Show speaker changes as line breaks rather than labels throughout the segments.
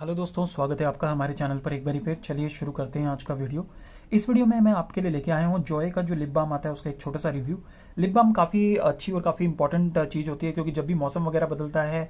hello दोस्तों स्वागत है आपका हमारे चैनल पर एक बार फिर चलिए शुरू करते हैं आज का वीडियो इस वीडियो में मैं आपके लिए लेके आया हूँ जॉय का जो लिप बाम आता है उसका एक छोटा सा रिव्यू लिप बाम काफ़ी अच्छी और काफ़ी इंपॉर्टेंट चीज़ होती है क्योंकि जब भी मौसम वगैरह बदलता है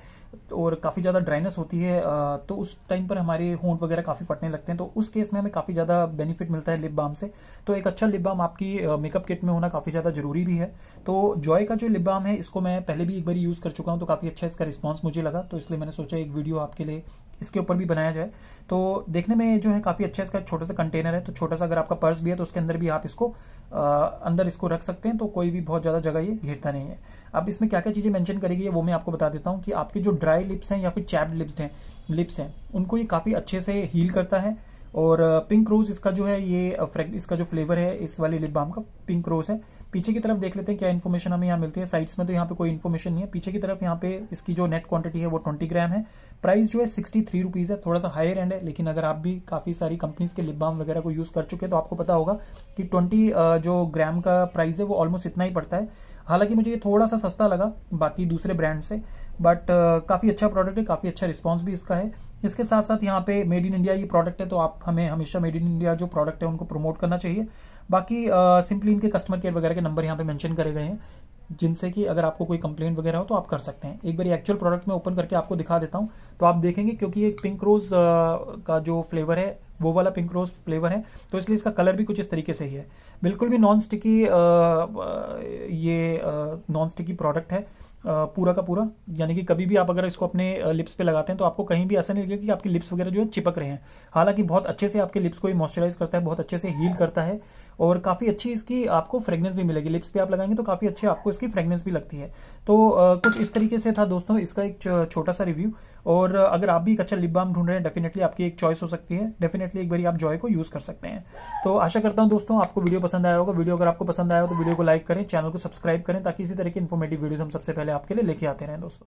और काफ़ी ज़्यादा ड्राइनेस होती है तो उस टाइम पर हमारे होंठ वगैरह काफ़ी फटने लगते हैं तो उस केस में हमें काफ़ी ज़्यादा बेनिफिट मिलता है लिप बाम से तो एक अच्छा लिप बाम आपकी मेकअप किट में होना काफ़ी ज़्यादा जरूरी भी है तो जॉय का जो लिप बाम है इसको मैं पहले भी एक बार यूज़ कर चुका हूँ तो काफ़ी अच्छा इसका रिस्पॉन्स मुझे लगा तो इसलिए मैंने सोचा एक वीडियो आपके लिए इसके ऊपर भी बनाया जाए तो देखने में जो है काफ़ी अच्छा इसका छोटा सा कंटेनर है तो छोटा सा अगर आपका पर्स भी है तो उसके अंदर भी आप इसको आ, अंदर इसको रख सकते हैं तो कोई भी बहुत ज़्यादा जगह ये घेरता नहीं है अब इसमें क्या क्या चीज़ें मेंशन करेगी वो मैं आपको बता देता हूँ कि आपके जो ड्राई लिप्स हैं या फिर चैप्ड लिप्स हैं लिप्स हैं उनको ये काफ़ी अच्छे से हील करता है और पिंक रोज इसका जो है ये इसका जो फ्लेवर है इस वाले लिप बाम का पिंक रोज है पीछे की तरफ देख लेते हैं क्या इन्फॉर्मेशन हमें यहाँ मिलती है साइड्स में तो यहाँ पे कोई इन्फॉर्मेशन नहीं है पीछे की तरफ यहाँ पे इसकी जो नेट क्वांटिटी है वो ट्वेंटी ग्राम है प्राइस जो है सिक्सटी थ्री रुपीज़ है थोड़ा सा हायर एंड है लेकिन अगर आप भी काफ़ी सारी कंपनीज के लिप बाम वगैरह को यूज़ कर चुके हैं तो आपको पता होगा कि ट्वेंटी जो ग्राम का प्राइस है वो ऑलमोस्ट इतना ही पड़ता है हालांकि मुझे ये थोड़ा सा सस्ता लगा बाकी दूसरे ब्रांड से बट uh, काफ़ी अच्छा प्रोडक्ट है काफ़ी अच्छा रिस्पॉन्स भी इसका है इसके साथ साथ यहाँ पे मेड इन इंडिया ये प्रोडक्ट है तो आप हमें हमेशा मेड इन इंडिया जो प्रोडक्ट है उनको प्रमोट करना चाहिए बाकी सिंपली uh, इनके कस्टमर केयर वगैरह के नंबर यहाँ पे मेंशन करे गए हैं जिनसे कि अगर आपको कोई कंप्लेन वगैरह हो तो आप कर सकते हैं एक बार एक्चुअल प्रोडक्ट में ओपन करके आपको दिखा देता हूँ तो आप देखेंगे क्योंकि ये पिंक रोज uh, का जो फ्लेवर है वो वाला पिंक रोज फ्लेवर है तो इसलिए इसका कलर भी कुछ इस तरीके से ही है बिल्कुल भी नॉन स्टिकी ये नॉन स्टिकी प्रोडक्ट है पूरा का पूरा यानी कि कभी भी आप अगर इसको अपने लिप्स पे लगाते हैं तो आपको कहीं भी ऐसा नहीं लगेगा कि आपकी लिप्स वगैरह जो है चिपक रहे हैं हालांकि बहुत अच्छे से आपके लिप्स को ही मॉइस्चराइज करता है बहुत अच्छे से हील करता है और काफी अच्छी इसकी आपको फ्रेगनेंस भी मिलेगी लिप्स पे आप लगाएंगे तो काफी अच्छी आपको इसकी फ्रेगनेंस भी लगती है तो कुछ इस तरीके से था दोस्तों इसका एक छोटा सा रिव्यू और अगर आप भी एक अच्छा लिप बाम ढूंढ रहे हैं डेफिनेटली आपकी एक चॉइस हो सकती है डेफिनेटली एक बार आप जॉय को यूज कर सकते हैं तो आशा करता हूं दोस्तों आपको वीडियो पसंद आया होगा वीडियो अगर आपको पसंद आया हो तो वीडियो को लाइक करें चैनल को सब्सक्राइब करें ताकि इसी तरह की इन्फॉर्मेटिव वीडियो हम सबसे पहले आपके लिए लेके आते रहे दोस्तों